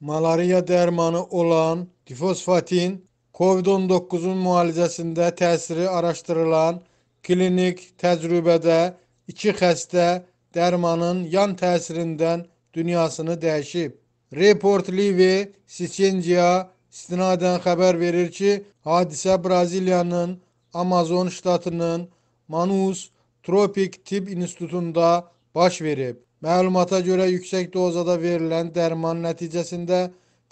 malariya dərmanı olan difosfatin COVID-19-un müalicəsində təsiri araşdırılan klinik təcrübədə iki xəstə dərmanın yan təsirindən dünyasını dəyişib. Report Live Sicilia istinadən xəbər verir ki, hadisə Braziliyanın Amazon ştatının Manus Tropik Tibb İnstitutunda baş verib. Məlumata görə yüksək dozada verilən dərman nəticəsində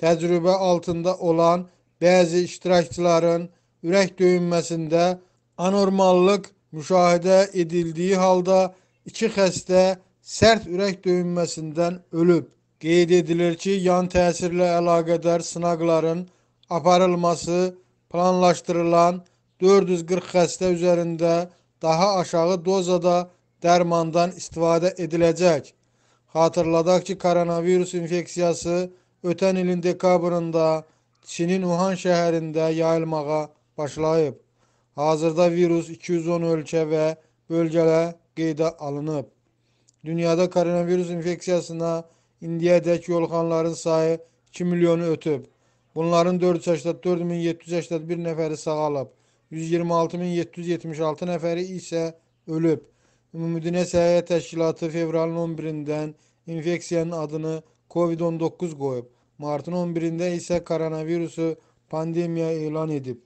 təcrübə altında olan bəzi iştirakçıların ürək döyünməsində anormallıq müşahidə edildiyi halda iki xəstə sərt ürək döyünməsindən ölüb. Qeyd edilir ki, yan təsirlə əlaqədar sınaqların aparılması planlaşdırılan 440 xəstə üzərində daha aşağı dozada dərmandan istifadə ediləcək. Hatırladak ki koronavirüs infeksiyası ötən ilin dekabrında Çinin Wuhan şəhərində yayılmağa başlayıb. Hazırda virus 210 ölkə və bölgələ qeydə alınıb. Dünyada koronavirus infeksiyasına indiyədək yolxanların sayı 2 milyonu ötüb. Bunların 484.781 nəfəri sağalıb, 126.776 nəfəri isə ölüb. Ümumüdüne Səhiyyə Təşkilatı fevralın 11-dən infeksiyanın adını COVID-19 koyup, Martın 11-də isə koronavirusu pandemiya elan edib.